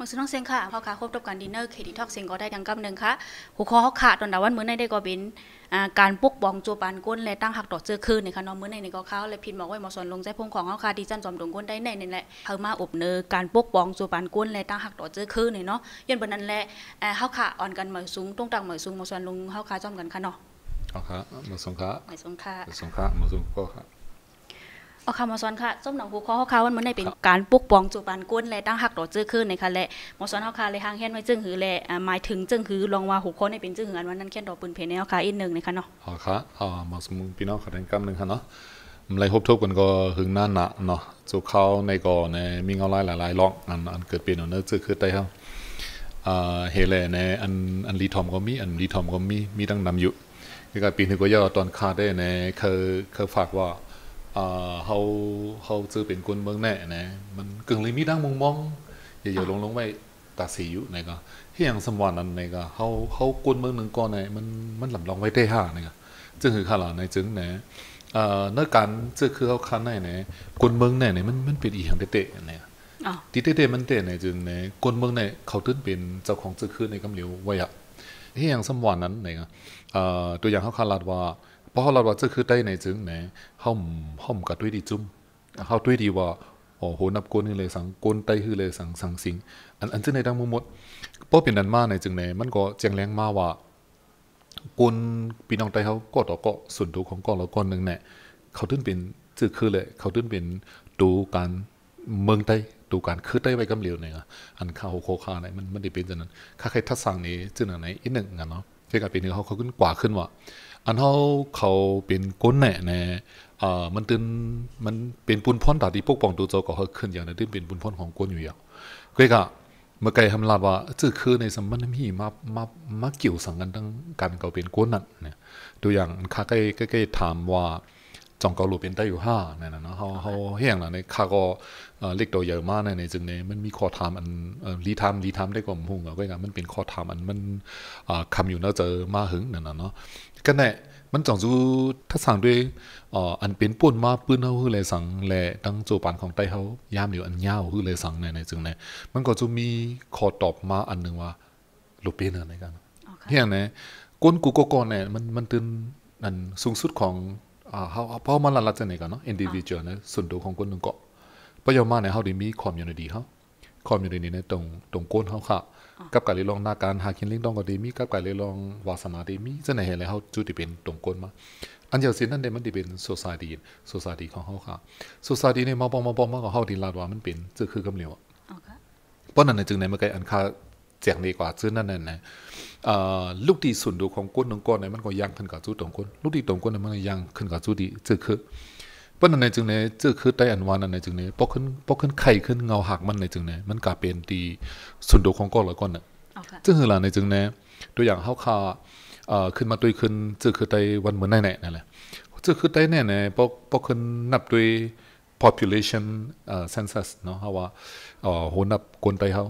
มันซือท้องเซงค่ะ่อาขาครบกับการดินเนอร์เคดิทอกเซงก็ได้ดังกำาหนึ่งค่ะ หัวข้อขาดตอนดาวันมื้อในได้ก็เป็นการปกปองจูปานก้นและตั้งหักต่อเจอคืนในค่ะน้องมื้อในในก็เข้าและพินบอกว่หมอสอนลงใจพงของเขาค่ะดีจันจอมดงก้นได้ในนี่แหละเขามาอบเนอการปกปองจูปานก้นและตั้งหักต่อเจอคืนเนาะยันบนนั้นแหละเขาขาอ่อนกันเหมยสูงตรงต่างหมยสูงหมอสอนลงเขาขาจอมกันค่ะเนาะอ๋ครัหมอสงค่ะหมอสงค่ะหมอสงค่ะหมอสูก็ค่ะเอาค่ะมอสอนค่ะส้มหนังหูคอเขา่าวันมันในเป็นการปุกปองจูปานก้นและตั้งหักต่อเจื้อขึ้นในค่ะและมอสอนเขาค่เลยทางเฮียนไว้จึงหือและหมายถึงจึงหือลองว่าหูคอในเป็นจึงหืออันวันนั้นแค่ดอกปืนเพลในวค่ะอีกหนึ่งในค่ะเนาะอ๋อค่ะอ๋อมาสมุนพี่น้องัดแย้งกำหนึ่งค่ะเนาะมันเลยพบทบกันก็หึงหน้าหนะเนาะจูเข้าในก่อนในมีเงาลายหลายๆลองอันอันเกิดเป็นเนื้อจื้อขึ้นได้ครับอ่าเฮเลในอันอันรีทอมก็มีอันรีทอมก็มีมีตั้งนำอยู่คืการปีนึงก็ย่อตอนคาได้ในเคยเคยฝากว่าเขเาเขาจะอเป็นคนเมืองแน่นะมันกึ่งเลยมีดังมุงมองอย่าอย่าลงลงไปตาสีอยู่ในก็ที่อย่างสมวันนั้นในก็เขาเขาคนเมืองหนึ่งก่อนในมันมันหลับลองไว้ได้ห่าในก็จึงคือข่าวในจึงนะเอ่อเนื้อการจึงคือเขาคันในนกคนเมืองแน่เนี่มันมันเป็นอีหยังเตะๆเนี่ยตีเตะๆมันเตะในจึงนกคนเมืองในเขาตื่นเป็นเจ้าของจึงคือในกำเหลียวไว้อะที่อย่างสมวันนั้นในก็เอ่อตัวอย่างเขาคาดว่าพราะเราว่าจะคือได้ในจึงไหนห้อมห้อมกับด้วยดีจุ้มเขาด้วยดีว่าโอ้โหนับกวนเลยสังกวนไตคือเลยสังสังสิง อันอันจึงในดังมุมมดพราะเป็นนันมาในจึงไหนมันก็แจงแรงมาว่ากวนปีน้องไตเขาก็ต่อก็ส่วนตัวของก้อนละก้อนหนึ่งเนี่ยเขาตื่นเป็นจือคือเลยเขาตื่นเป็นดูการเมืองไตดูการคือไตไว้กำเหลียวเนี่ยอันข้าวโคคาเนี่ยมันมันได้เป็นจังนั้นค่าใครทัดสั่งนี้จึงไหนอีกหนึ่งอ่ะเนาะที่กับปีนื้เขาเขาขึ้นกว่าขึ้นว่าอันเขาเขาเป็นก้นแหน่เนี่ยอ่า มันตึนมันเป็นปุ่นพ่นตาที่ปกป้องตัวเจ้าก็เขาขึ้นอย่างนั้นที่เป็นปุ่นพ่นของก้นอยู่อย่าง ก็ยังเมื่อไกลทำลาดว่าจื้อคือในสมันมีมามา มาเกี่ยวสังกันตั้งการเก่าเป็นก้นนั่นเนี่ย ตัวอย่างข้าใกล้ใกล้ถามว่า จองเกาหลีเป็นได้อยู่ห้าเนี่ยนะเขาเขาเฮี้ยงละในข้าก็เล็กตัวใหญ่มากในในจึงเนี่ยมันมีข้อถามอันรีทามรีทามได้กว่ามุ่งก็ยังมันเป็นข้อถามอันมันคำอยู่น่าจะมาหึงเนี่ยนะเนาะกันแน่มันจังจูถ้าสั่งด้วยอ่ออันเป็นป่นมาปืนเอาคือเลยสั่งแลตั้งโจปันของไต้เฮายามเดียวอันยาวคือเลยสั่งในในจึงเนี่ยมันก็จะมีขอตอบมาอันหนึ่งว่าลูกเป็นอะไรกันเฮียเนี่ยก้นกูก็ก่อนเนี่ยมันมันตื่นอันสูงสุดของอ่าเขาเพราะมันละละจังไหกันเนาะ individual นยส่วนตัวของคนหนึ่งก็ประโยชน์มาเนี่ยเขาได้มีความอยู่ในดีเฮาคอมอิู่ในนี้ในตรงตรงก้นเขาค่ะ กับการเรียนรองนาการหาคินลิงต้องก็ดีมีกับการเรียนรองวาสนาดีมีจะไหนเห็นเลยเขาจุดีิเป็นตรงก้นมาอันเดียวสินั่นเดมันดีเป็นโซซาดีโซซาดีของเขาค่ะโซซาดีในมาปองมาปองมากกว่าเขาดีลาดว่ามันเป็นจะคือกำเหลียวเพราะนั้นจึงในเมื่อไกอันคาเจียงดีกว่าซึ่งนั่นนั่นนะลูกดีสุนดูของก้นตรงก้นในมันก็ยังขึ้นกับจุดตรงก้นลูกดีตรงก้นในมันก็ยังขึ้นกับจุดดีจะคือปันันในจึงเี่ยเจอคือไตอันวานในจึงเนี่ยปอกขึ้นปอกขึ้นไข่ขึ้นเงาหักมันในจึงเนี่ยมันกลายเป็นตีสุดโดของก้อนละก้อนน่ยจึงคือหลานในจึงเนี่ยตัวอย่างเฮาคาเอ่อขึ้นมาตัยขึ้นเจอคือไตวันเหมือนแน่แนนั่นแหละเจอคือไตแน่แน่ปอกปอกขึ้นนับด้วย population เอ่อ census เนาะเฮาว่าเอ่อโหนับคนไตเฮา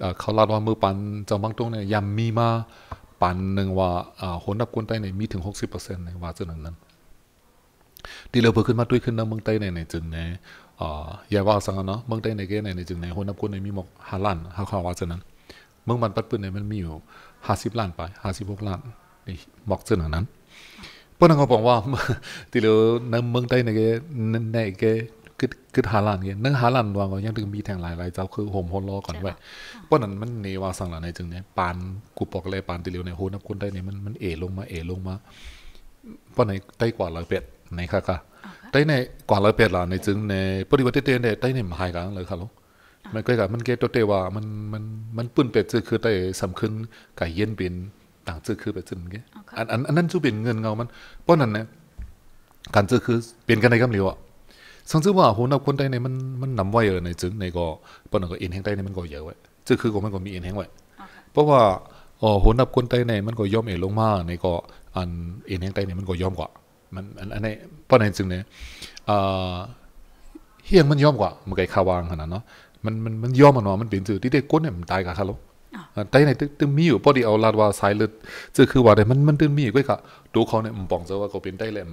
เอ่อเขาลาดว่ามือปันจังบางตรงเนี่ยยามมีมาปันหนึ่งว่าอ่าโหนับคนไตเนี่ยมีถึง60%ในว่าจังนั้นดีเลเพิ่มขึ้นมาด้วยขึ้นนะเมืองใต้ในในจึงในอ๋อยาว่าสังเนาะเมืองใต้ในเกในในจึงในหัวนับคนในมีหมกฮาลันฮาขาวว่าจังนั้นเมืองมันปัดปืนในมันมีอยู่ห้าสิบล้านไปห้าสิบหกล้านในหมอเจางนั้นเพื่อนเขาบอกว่าตีเลในเมืองใต้ในเกในเกกึดกึดหาลันเงี้ยนั่งหาลันวางก็ยังถึงมีแทงหลายหลายเจ้าคือโฮมโฮนล้อก่อนไว้เพราะนั้นมันเนวาสังหลังในจึงเนี่ยปานกูปอกเลยปานตีเลวในโฮนับคนได้เนี่ยมันมันเอลงมาเอลงมาปนไต้กว่ารลอยเป็ดในค่ะค่ะไต้ในกว่ารลอยเป็ดล่ะในจึงในปฏิวัติเตนเนไต้ในมหายกันเลยค่ะลูกมันก็กับมันเกตตัวเตว่ามันมันมันป่นเป็ดจือคือไต้สำคัญไก่เย็นเป็นต่างจือคือเป็ดจึงเงอันอันอันนั้นจูเป็นเงินเงามันปนนั้นเนี่ยการจือคือเป็นกันในกำเหลียวอ่ะซึ่งจือว่าโหนับคนไต้ในมันมันนำไว้เลยในจึง ในก็ปนนั้นก็อินแห่งไต้ในมันก็เยอะไว้จือคือก็มันก็มีอินแห่งไว้เพราะว่าอ้โหนับคนไต้ในมันก็ย่อมเอลงมาในก็อันเอ็นแห่งใต้เนี่ยมันก็ยอมกว่ามันอันนี้เพราะในิึงเนี่ยเฮียงมันยอมกว่ามันไก่ขาวางขนาดเนาะมันมันมันยอมมันเนาะมันเป็นสื่อที่ได้ก้นเนี่ยมันตายกับเขาแล้ตายในตึ้งมีอยู่พอดีเอาลาดว่าสายเลือดจะคือว่าเนี่ยมันมันตึ้งมีอยู่ก็ค่ะตัวเขาเนี่ยมันบองจะว่าเขาเป็นได้แหละ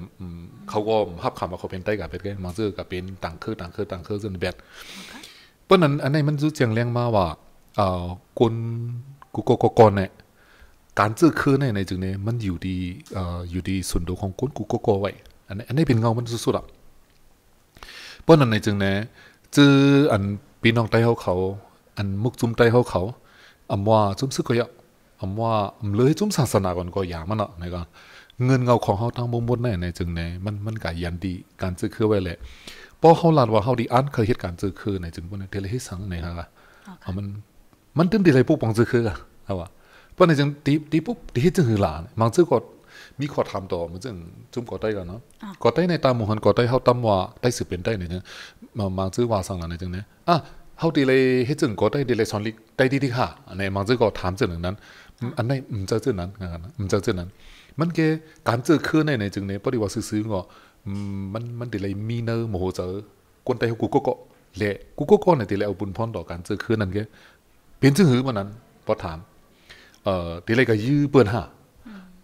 เขาก็ฮับคำว่าเขาเป็นได้กับเป็นไงมัเสือกับเป็นต่างคือต่างคือต่างคือจนแบบเพราะนั้นอันนี้มันจู้เจียงเลี้ยงมาว่าเอ่อคนกูก็ก่อนเนี่ยการจื้อคืนในในจึงเนี่ยมันอยู่ดีเอ่ออยู่ดีส่วนตัวของกนกูก็โกไว้ อันนี้อันนี้เป็นเงามันสุดๆอ่ะราะนอันในจึงเนี่ยจื้ออันพี่น้องใต้เขาเขา อันมุกจุ้มใต้เขาเขา อำว่าจุ้มซึกก็ยะอำว่าอำเลยจุ้มศาสนาก่อนก็อย่ามันเนาะนะก็เงินเงาของเฮาทั้งบุหมดในในจึงเนี่ยมันมันก็ยันดีการจื้อคือไว้แหละราะเฮาลาดว่าเฮาดีอันเคยเฮ็ดการจื้อคือในจึงบ่ได้เทเลเฮ็สังในฮะมันมันตึ้มดีเลยพวกปองจื้อคืออ่ะว่าปนจังตีตีปุ๊บตีให้จังหือหลานมังซื้อก็มีข้อทำต่อมันจึงจุ่มกอดได้กันเนาะกอดได้ในตามมหันกอดได้เขาตั้มว่าได้สืบเป็นได้เนี่ยมังมังซื้อว่าสั่งหลานในจังเนี่ยอ่ะเขาตีเลยให้จึงกอดได้ตีเลยสอนลิได้ดีที่ค่ะอันนี้มังซื้อกอดถามจึงหนึ่งนั้น อันนี้ไม่เจอจังนั้นนะครับไม่เจอจังนั้น มันแกการเจอคือในในจึงเนี่ยปฏิวัติซื้อก็มันมันตีเลยมีเนื้อโมโหเจอคนไทยกูก็เกาะเละกูก็เกาะในตีเลยเอาบุญพรต่อการเจอคือนั่นแกเป็นจังหือมันนั้นพอถามเอ่อตีเลยกยืเปื้อนห้า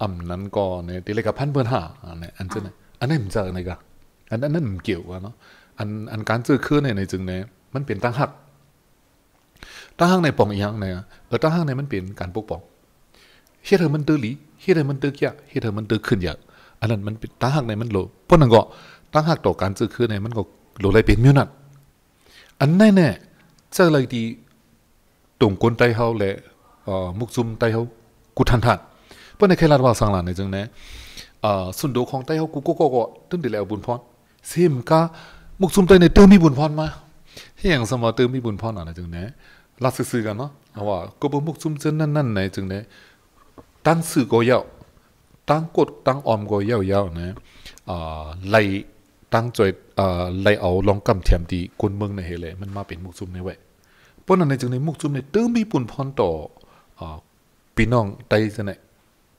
อำนั้นก็เนี่ยตีเลยกพันเปื้อนห้าอันนี้อันเจ้าเนี่ยอันนั้นมันเจออะไรกันอันนั้นมันเกี่ยวกันเนาะอันอันการซื้อขึ้นเนี่ยในจึงเนี่ยมันเป็นตั้งหักตั้งหักในป่องอีหยังเนี่ยเออตั้งหักในมันเป็นการปกป้องเฮ็ดให้มันตื้อหลีเฮ็ดให้มันตื้อแก่เฮ็ดให้มันตื้อขึ้นอย่างอันนั้นมันตั้งหักในมันโลเพราะนั่นก็ตั้งหักต่อการซื้อขึ้นในมันก็โลเลยเป็นมิวนัดอันนัแน่ยเจอเลยดีตรงคนไยเฮาและมุกซุมไต้เฮากูทันทันเปรานในเคลาดว่าสังหลานในจังเนี่ยสุนโดของไต้เฮากูก็ก็ตึ้งดิแล้วบุญพรซซมกามุกซุมไต้ในเติมมีบุญพรมาเฮียงสมอเติมมีบุญพรน่นจังเนียรักซื่อกันเนาะเอาว่าก็บมุกซุมเจนนั่นนั่นในจังเนียตั้งสื่อก็ยาวตั้งกดตั้งออมก็ยาวๆนะเอ่ยไหลตั้งจอยอ่ไหลเอาลองกำแเทียมดีคนเมืองในเฮเลยมันมาเป็นมุกซุมในเว้ยาะนั้นในจังในมุกซุมในเติมมีบุญพรต่อปีน้องใจสนะ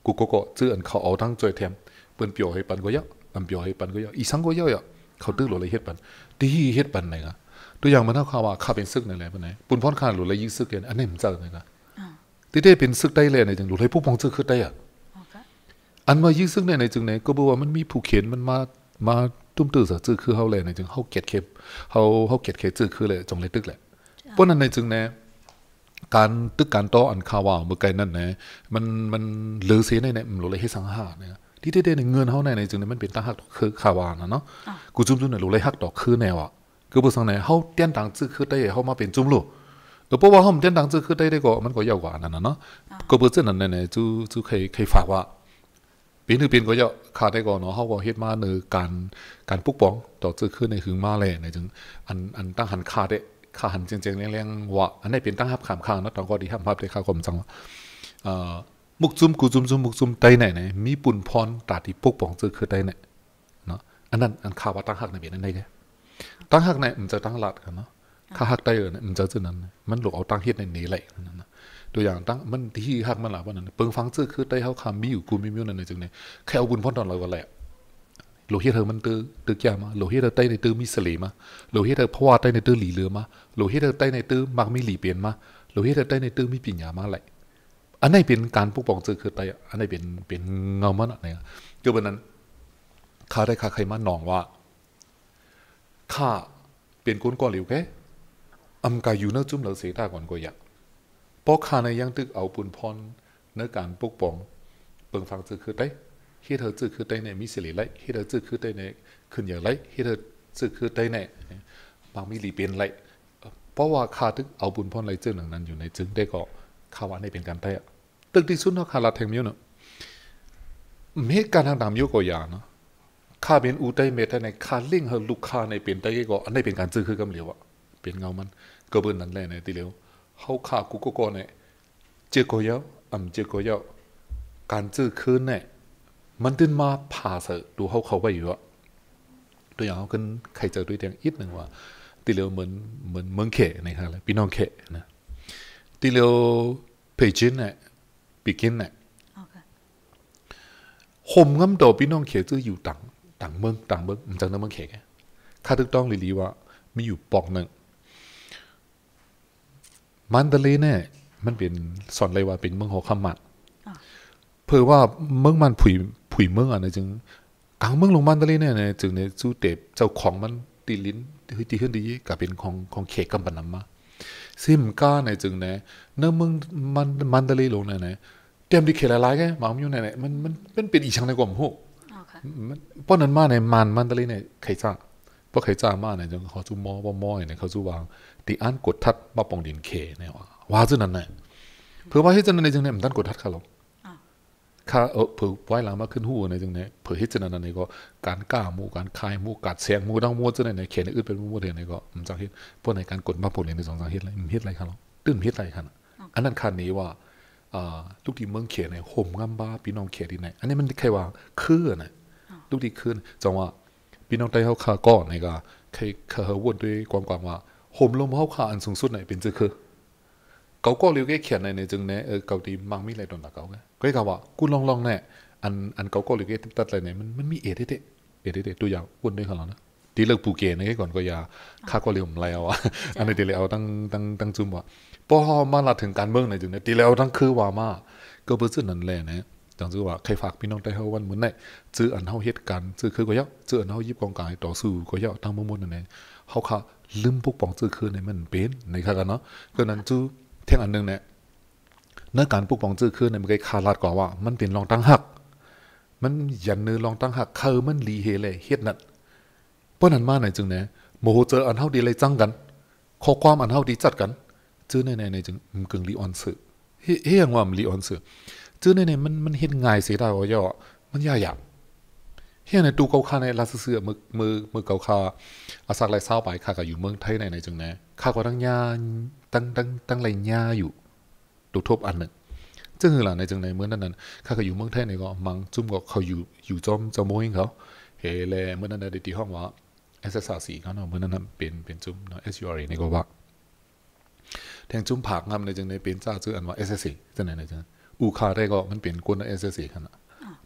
กูก็ก็เจือนเขาเอาทั้งจอยแถมเปิ้นเปียวให้ปันก็ยอะอำเปียวให้ปันก็ยอะอีสังก็ยะยะเขาตื้อหลอเลยเฮ็ดปันที่เฮ็ดปันไหนกะตัวอย่างมันเท่าข่าวว่าข้าเป็นซึกนั่นแหละปันไหนปุ่นพ้นข้าหลุดเลยยิ่งซึกเันอันนี้มันจอไหนกะที่ได้เป็นซึกได้เลยในจึงหลุดเลยผู้พองซึกคือได้อ่ะอันมายิ่งซึกในในจึงไหนก็บอกว่ามันมีผู้เขียนมันมามาตุ้มตื้อตว์ซึกคือเขาเลยในจึงเขาเก็บดเข็มเขาเขาเก็บดเข็มซึกคือเลยจงเลยตึกแหละปนนั้นในจึงหน่การตึกการโตอันคาวาเมื่อไกลนั่นนะมันมันเหลือเสียในเนี่ยมันเลยให้สังหารเนี่ยที่เด้ในเงินเขาในใน จึงมันเป็นตั้งหักคือคาวานะเนาะกูจุ่มจุ่มเนี่ยรุเลยหักดอกคือแนวอ่ะคือบ่สังี่ยเขาเตี้ยนต่างจื้อคือได้เขามาเป็นจุ่มลูกเออเพราะว่าเขาเตี้ยนต่างจื้อคือได้ได้ก็มันก็ยาวกว่านั่นนะเนาะก็บ่เื้อนั่นเนี่ยจูจูเคยเคยฝากว่าเปีนหรือเปีนก็ยาะขาดได้ก่อนเนาะเขาก็เฮ็ดมาเนื้อการการปุ๊กป้องต่อจื้อคือนในหึงมาเลยในจึงอันอันตั้งหันขาดได้ขาหันจริงๆเรียงๆวะอันนี้เป็นตั้งหับขามข้างนะตอนก็ดีหัามภาพได้ข้าวกมจังเอ่อมุกซุ่มกูซุ่มซุ่มมุกซุ่มไตไหนไหนมีปุ่นพรตาที่พกปองซื้อคือไตไหนเนาะอันนั้นอันข่าวว่าตั้งหักในเบียนนั่นได้แกตั้งหักในมันจะตั้งหลัดกันเนาะข้าหักไตเออเนี่ยมันจะจืดนั้นมันหลกเอาตั้งเฮ็ดในนี้ไหลนั่นนะตัวอย่างตั้งมันที่หักมันหลับว่านั้นเปิงฟังซื้อคือไตเฮาคำมีอยู่กูมีมิวนั่นในจึงเนี่ยแค่เอาบุญพรตอนเราก็แหละโลหิตเธอมันตื้อตือแก่มาโลหิตเธอใต้ในตื้อมีสลีมาโลหิตเธอพว่าใต้ในตื้อหลีเลือมาโลหิตเธอใต้ในตื้อมักมีหลีเปลี่ยนมาโลหิตเธอใต้ในตื้อมีปิญญามาไหลอันไหนเป็นการปกป้องจือคือไต อันไหนเป็นเป็นเงามันอะไรก็เป็นนั้นข้าได้ข้าใครมาหนองว่า ข้าเป็นก้นก่อนหลวแค่อำกายอยู่เนื้อจุ่มเหลือเสียตาก่อนก็อยากเพราะข้าในยังตึกเอาปุ่นพรเนื้อการปกป้องเปิงฟังจือคือไติ黑头子去对内米些里来，黑头子去对内肯样来，黑头子去对内帮米里边来。เธออจืืคไไ้นนบางมิลีเเปรพราะว่าขาทึกเอาบุญพ้นไรเจ้าหนึ่งนั้นอยู่ในจึงได้ก็ข่าว่าในเป็นการได้ตึกที่สุดเนาะขาลาแทงมิวเนาะเมฆการทางดามยุก็อย่างเนาะข้าเป็นอูได้เมตในข้าลล่งเฮลูกค้าในเป็นได้ก็อันนี้เป็นการจื้อคือกำเหลียวอะเป็นเงามันก็เบิ่นนั้นแหละในตีเหลียวเขาข้ากูก็ก็เนี่ยเจอก็ยาวอำเจอก็ยาวการจื้อคืนเนี่ยมันตื่นมาผ่าเสดูเขาเขาไปอยู่อะตัวอย่างเขาขึ้นใครเจอด้วยอย่างอีกหนึ่งว่าตีเลวเหมือนเหมือนเมืองเขะนะครับพี่น้องเขะนะตีเลวเพจินเนี่ยปีกินเนี่ยห่มงั้มโดพี่น้องเขจะอยู่ต่างต่างเมืองต่างเมืองมันจังเมืองเขะข้าตึกต้องลีลีว่ามีอยู่ปอกหนึ่ง มันเดลีเนี่ยมันเป็นสอนเลยว่าเป็นเมืองหัวขมัดเ่อว่าเมืองมันผุยผุยเมืองอะไรจึงกลางเมืองลงมันตะลีเนี่ยจึงเนี่ยสู้เตบเจ้าของมันตีลิ้นที่ที่ขึ้นดีกายเป็นของของเขตกัมปนามา ซิมก้าในจึงเนี่ยเนื้อเมืองมันมันตะลีลงเนี่ยเนี่ยเตรียมดีเขตหลายๆแกมาอยู่เนี่ยเนี่ยมันมันเป็นเป็นอีช่างในกุ่มหมู่ป้อนนั้นมาในมันมันตะลยเนี่ยใครจ้างพราะใครจ้ามาในจึงเขาจู่มอว่ามอยเนี่ยเขาจู่วางตีอันกดทัดมาปองดินเคเนี่ยว่าว่าซึงนั้นเนี่ยเพื่อว่าให้จันในจึงเนี่ยมันตั้นกดทัดเขาหรอข้าเออเผื่อไว้หลังมาขึ้นหูในตรงนี้เผื่อให้จันันในก็การก้ามูการคายมูกัดแสงมูดังมูเจะในในเขียนอื่นเป็นมูเดียในก็มันจังเฮ็ดพวกในการกดมาผลในสองสังเฮตุอะไรมันเหตุอะไรครับตื้นเฮ็ดอะไรครับอันนั้นคันนี้ว่าลูกที่เมืองเขียนในห่มงามบ้าพี่น้องเขียนที่ไหนอันนี้มันใครว่าคืนนะลูกที่คืนจังว่าพี่น้องได้เข้าขาก่อนในก็เคยเขาวุ่นด้วยความว่าห่มลมเข้าขาอันสูงสุดไหนเป็นเจาคือကောက်ကောက်လေးကခရနนในจึงเนี่ยเออเกาตีมังมีอะไรโดนต်เกาไงก็ောက်ပဲကိုကပါကုလောင်เนี่ยอันอันကောက်ကောက်လေးကတက်တက်လိုက်နေมันมันมีเอเดเดเอเดเดတตัวอย่างဝ်ุနေခလာနောเဒาလောကเลิกปูเกนนใแ่อนก็อย่าข้าก็เลร็วมไล่เอาอันนี้ตีเลี้ยงตั้งตั้งตั้งจุ่มว่าพอมาละถึงการเมืองในจึงเนี่ยตีเลี้ยงตั้งคือว่ามาก็เพื้องนั่นแหละนี่ยจังจือว่าใครฝากพี่น้องได้เฮาวันเหมือนเนี่ยจื้ออันเฮาเฮ็ดกันจื้อคือก็ย่อกื้ออันเฮายิบกองกายต่อสู้ก็ย่อทั้งหมดนั่นเองเฮาค่ะลืมปกป้องจื้อคือในมันเป็นในค่ะกันเนาะก็นั้นจู้เท่งอันนึงเนี่ยเนื้อการปกปองจื้อขึ้นเนี่ยมันก็คาลาดกว่าว่ามันเป็นรองตั้งหัก มันยันเนื้อรองตั้งหักคือมันลีเฮเลยเฮ็ดนั่นเพราะนั้นมาไหนจึงเนี่ยโมโหเจออันเท่าดีเลยจังกันข้อความอันเท่าดีจัดกันจื้อในในจึงมกึ่งลีออนสือเฮียงว่ามึงลีออนสือจื้อในในมันมันเฮ็ดง่ายเสียดายว่าย่อมันยากยากเฮียในตูเกาคาในลาซือมือมือมือเกาคาอาศักไรเศร้าไปข้าก็อยู่เมืองไทยในในจังนะข้าก็ตั้งยาตั้งตั้งตั้งไรยาอยู่ตูทบอันหนึ่งจึงหล่ะในจังในเมืองนั้นนั้นข้าก็อยู่เมืองไทยในก็มังจุ่มก็เขาอยู่อยู่จอมจอมวยเขาเฮเลเมื่อนั้นในที่ห้องว่าเอสเอสสี่เขาเนาะเมื่อนั้นนนั้เป็นเป็นจุ่มเนาะเอสยูอาร์ในก็ว่าแทงจุ่มผักงามในจังในเป็นเจ้าจื้ออันว่าเอสเอสสี่จังในในจังอูคาได้ก็มันเป็นกวนเอสเอสสี่ขนาด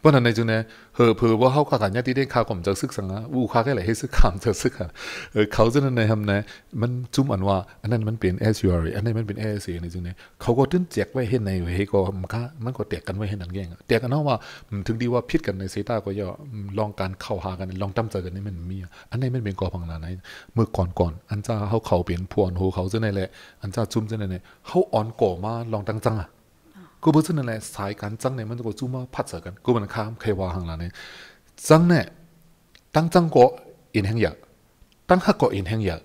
เนนนจุอา来就า和婆婆好看，人ยที่ได้ข่าวผมจะซึกสังอะอู้ข่าแค่ไหนให้ซึกข่าเจะซึกอ่ะเออเขาจะนั่นในทำนยมันจุ่มอันว่า อันนั้นมันเป็น S U R อันนั้นมันเป็น S A ในจุดนียเขาก็ตื้นแจกไว้เห็นในเฮก็มันก็มันก็แตกกันไว้เห็นนั่นเองแตกกันเนาะว่าถึงดีว่าพิดกันในเซต้าก็ย่อลองการเข้าหากันลองตั้มใจกันนี่มันมีอันนี้มันเป็นกอพังนาไหนเมื่อก่อนก่อนอันจ้าเขาเขาเปลี่ยนพวนโหเขาจะนั่นแหละอันจ้าจุ่มจะนั่นเนี่ยเขาอ่อนก่อมาลองตั้งจังอ่ะกูบ่ซึนอะไรสายการจังเนี่ยมันก็จู่มาพัดเสกันกูมันข้ามเคยว่าหังล้ะเนี่ยจังเนี่ยตั้งจังก็อินแห่งยาตั้งฮักก็อินแห่งยา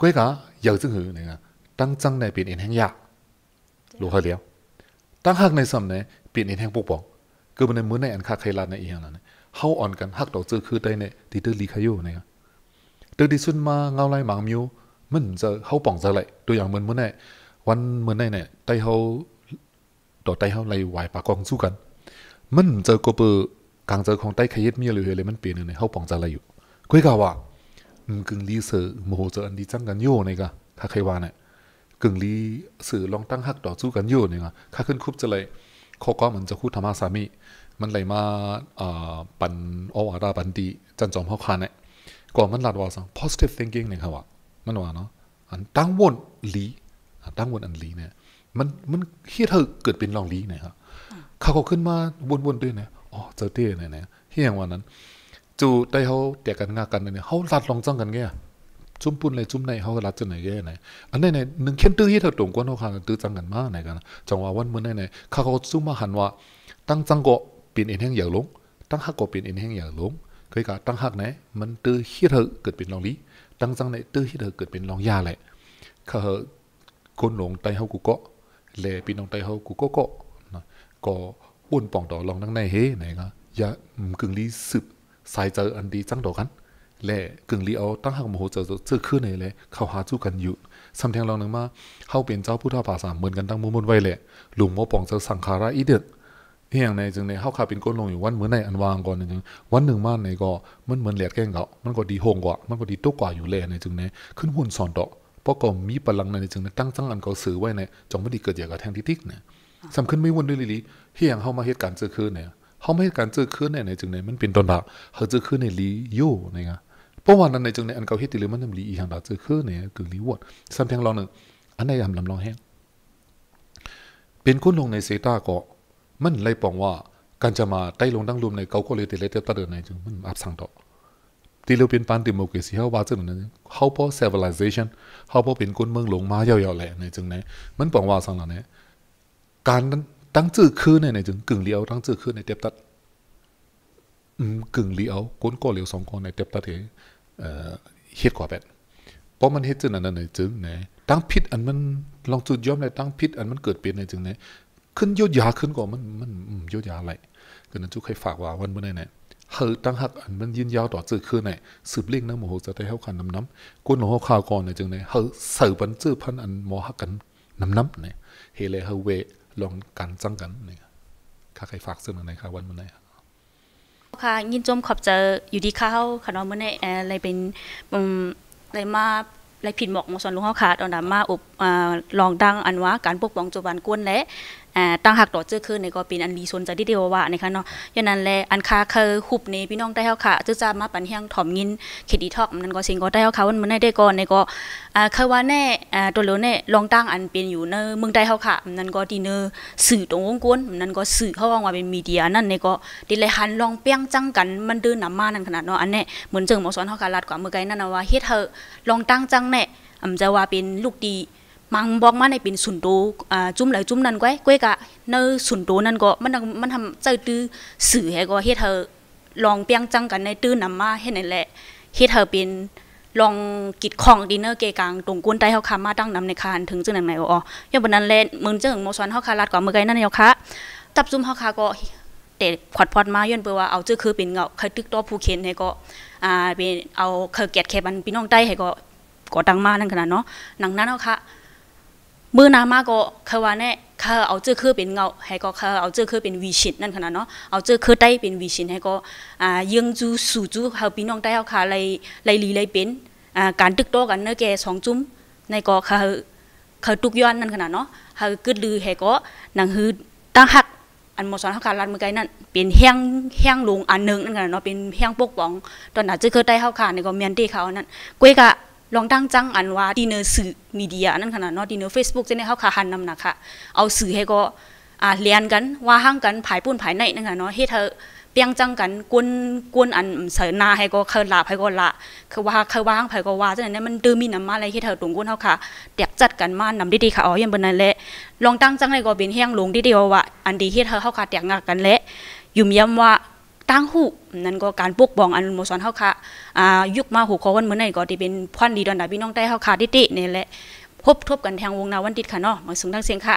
ก็ูกะอยากจึงหือเนี่ยตั้งจังเนี่ยเป็นอินแห่งยากรู้เฮาเล้วตั้งฮักในสมำเนี่ยเป็นอินแห่งปกป้องกูมันในมือในอันคาใครลาในอีหยังล้ะเนี่ยเฮาอ่อนกันฮักดอกจื้อคือได้เนี่ยที่ตื้ลีคายู่เนี่ยตืดอทดิสุนมาเงาไล่หมางมิวมันจะเฮาป่องจะไหลตัวอย่างเหมือนมือในวันมือในเนี่ยไต่เฮาต่อไต้เขาไล่วายปากกองสู้กัน มันเจอกบเปกางเจอของไต้ขยิบเมียะไรเลยมันเปลี่ยนเนี่ยเขาปองจะอะไรอยู่กุยกาว่าอืมกึ่งลีเสือโมโหเจออันดีจังกันโย่ในกะข้าใครว่าเนี่ยกึ่งลีเสือลองตั้งหักต่อสู้กันโยเนี่ยกะข้าขึ้นคุบจะเลย้อก็เหมือนจะคู่ธรรมะสามี มันไหลมาอ่าปันโอวาราปันดีจันจอมเ้าคานเนี่ยก่อนมันหลัดว่าสัง positive thinking เนี่ยครับว่ามันว่าเนาะอันตั้งวนลีตั้งวนอันลีเนี่ยมันมันเฮียเธอเกิดเป็นลองลีนะครับเขาก็ขึ้นมาวนๆด้วยนะอ๋อเจอเตี้ยเนี่ยนเฮียยงวันนั้น จูได้เขาแตกกันงากันเนี่ยเขาลัดลองจ้องกันแก่จุ่มปุ่นเลยจุ่มในเขาลัดจนไหนแก่ไหนอันนี้ไหนหนึ่งเข็มนตื้อเฮียเธอตรงกวนเขาขานตื้อจังกันมากไหนกันจังว่าวันเมื่อไหนี่ยเขาก็ซุ่มมาหันว่าตั้งจังก็เปลี่ยนเอ็นแห้งอย่างลงตั้งฮักก็เปลี่ยนเอ็นแห้งอย่างลงเคยกะตั้งฮักไหนมันตื้อเฮียเธอเกิดเป็นลองลีตั้งจังไหนตื้อเฮียเธอเกิดเป็นลองยาแหละเขาคนหลงไตเขากูเกาะเลปีน้องไตเฮากูก็ก็นะก็อ้วนป่องดอลองนั่งในเฮไหนก็อย่ากึ่งลีสืบสายเจออันดีจังดอกกันแลกึ่งลีเอาตั้งหักโมโหเจอเจอขึ้นในเลยเข้าหาจู้กันอยู่สำเทียงลองนึงมาเข้าเป็นเจ้าผู้ท้าภาษาเหมือนกันตั้งมุมุนไว้แหละหลุงโมป่องเจอสังขาระอีเดอกเฮียงในจึงในเข้าคาเป็นก้นลงอยู่วันเหมือนในอันวางก่อนนึงวันหนึ่งมาในก็มันเหมือนแหลดแกงเกามันก็ดีโฮงกว่ามันก็ดีโตกว่าอยู่แลในจึงในขึ้นหุ่นสอนดอกเพราะก็มีพลังในจึงตั้งตั้งอันเขาสื่อไว้เนี่ยจงไม่ดีเกิดอย่างกับแทงทิทิกเนี่ยสำคัญไม่วุ่นด้วยลิลิเฮียงเข้ามาเหตุการณ์เจอคืนเนี่ยเขาไม่เหตุการณ์เจอคืนเนี่ยในจึงเนี่ยมันเป็นตอนแบบเขาเจอคืนในลียูนะครับเพราะวันนั้นในจึงในอันเขาเห็ดติหรือมันทำลีอีหางดาเจอคืนเนี่ยกึ่งลีวดซ้ำแทงลองหนึ่งอันไหนทำลำลองแห้งเป็นคนลงในเซตาาก็มันเลยปองว่าการจะมาใต้ลงดังรวมในเขาก็เลยติดเลยเต์ตัดเดินในจึงมันอับสังต่อตีเลาเป็นปานติโมเกสีเขาว่าจังนั้นเขาพอเ c i v i l i z a t ชันเขาพอเป็นคนเมืองหลวงมาเยอะๆแหละในจังไหนมันบอกว่าสังหลังเนี่ยการตั้งจื้อคืนในในจึงกึ่งเลี้ยวตั้งจื้อคืนในเต็มตัดกึ่งเลี้ยวก้นก่อเลี้ยวสองก้อนในเต็มตัดเอ่อเฮ็ดกว่าแบบเพราะมันเฮ็ดจังนั้นในจึงไหนตั้งพิษอันมันลองจุดย้อมในตั้งพิษอันมันเกิดเป็นในจึงไหนขึ้นยอดยาขึ้นก่อนมันมันยอดยาอะไรก็นั้นจุกให้ฝากว่าวันเมื่อไหร่เนี่ยเขตั้งหักอันมันยืนยาวต่อเจอคือไหนสืบเล่งนำหมโหจะได้เข้าขันน้ำน้ำก้นหลวงข่าวก่อนเนี่ยจึงไหนเอาเสิร์ฟันเจอพันอันหมอหักกันน้ำน้ำเนี่ยเฮเลเฮเวลองกันจังกันเนี่ยข้าใครฝากซึ่งไรน้่วันมื่อไหนค่ะยินจมขอบเจออยู่ดีข้าวขนมเมื่อไหร่อะไรเป็นอะไรมาอะไรผิดหมอกมอสอนลวงข้าวขาดอ่อนดามาอบลองดังอันว่าการปกป้องจุบันกวนและตั้งหักต่อเจอคืนในก็เป็นอันดีชนจะที่เดียวว่านะคะเนาะยานั้นแลอันคาคือหุบในพี่น้องได้เ้าค่ะจ้าจามาปันเฮียงถ่อมยินเขตดีทอกนั้นก็สิงก็ได้เ้าค่ะมันได้ได้ก่อนในก็เคยว่าแน่ตัวเหลวแน่ลองตั้งอันเป็นอยู่เนอเมืองได้เ้าค่ะนั้นก็ดีเนอสื่อตรงวงกวนนั้นก็สื่อเขาว่าเป็นมีเดียนั่นในก็ดิเลยหันลองเปียงจังกันมันเดินนำมานั่นขนาดเนาะอันแน่เหมือนเจิงหมอสอนเ้าค่ะลัดกว่าเมื่อไกลนั่นนว่าเฮ็ดเธอลองตั้งจังแน่อำจะว่าเป็นลูกดีมังบอกมาในเป็นสุนโตจุ่มหลายจุ่มนั่นก้ก้อกะเนสุนโตนั่นก็มันมันทำใจตื้อสื่อให้ก็เฮ็ดเธอลองเปียงจังกันในตื้อนำมาให้ดนั่นแหละเฮ็ดเธอเป็นลองกิดของดินเนอร์เกกางตรงกวนใต้เฮาคามาตั้งนำในคานถึงจังนนไหนอ๋อย่อบ่นั้นแลมึงจังมอสอนเฮาคารัดกว่าเมื่อไกนั่นเฮาคะตับซุ่มเฮาคาก็แต่ขวดพอดมาย้อนเปว่าเอาเจ้าคือเป็นเงาเคยตึกต่อผู้เข็นให้ก็อ่าเป็นเอาเคยเกีดแคบันพี่น้องใต้ให้ก็ก่อตั้งมานั่นขนาดเนาะนังนั้นเฮาคะเมื่อนามาก็เขาว่าเนี่ย เขาเอาเจอคือเป็นเงา ให้ก็เขาเอาเจอคือเป็นวิชินนั่นขนาดเนาะ เอาเจอคือได้เป็นวิชินให้ก็อ่ายังจูสู่จูเขาพี่น้องได้เอาค่ะไรไรลีไรเป็นอ่าการตึกโตกันเนื้อแกสองจุ้มในก็เขาเขาตุกย้อนนั่นขนาดเนาะเขากึดลือให้ก็นางฮือตั้งหักอันมอสอนเท่าการรันเมื่อไกนั่นเป็นแห้งแห้งลงอันหนึ่งนั่นขนาดเนาะเป็นแห้งปกป้องตอนนั้นจอเคอได้เทาขาในก็เมียนทีเขานั่นกุ้ยกะลองตั้งจังอันว่าดีเนอร์สื่อมีเดียนั่นขนาดเนาะดีเนอร์เฟซบุ๊กจะเนี่ยเขาขาหันนำหนักค่ะเอาสื่อให้ก็อ่าเรียนกันว่าห้างกันผายปุ่นผายในนั่นค่ะเนาะให้เธอเปียงจังกันกวนกวนอันเสนาให้ก็เคยลาให้ก็ละคือว่าเคยว่างหผก็ว่าจัเนี่ยมันดื้อมีน้ำมาอะไรให้เธอตรงกวนเ้าค่ะแ็กจัดกันมานดีดีๆค่ะอ๋อยังบนนั้นแหละลองตั้งจังให้ก็เป็นแห้งลงดีๆว่าอันดีให้เธอเ้าค่ะแ็กงักกันและ ยุ่มย้ำว่าตั้งหูนั่นก็การปกป้องอันโมซอนเข้าค่ะอ่ายุคมาหูขอวันเมื่อไหร่ก็ที่เป็นพ่อนดีดอนดาพี่น้องได้เข้าค่ะติตินี่ยแหละพบทบกันทางวงนาวันติดค่ะเนาะมาสูงทางเสียงค่ะ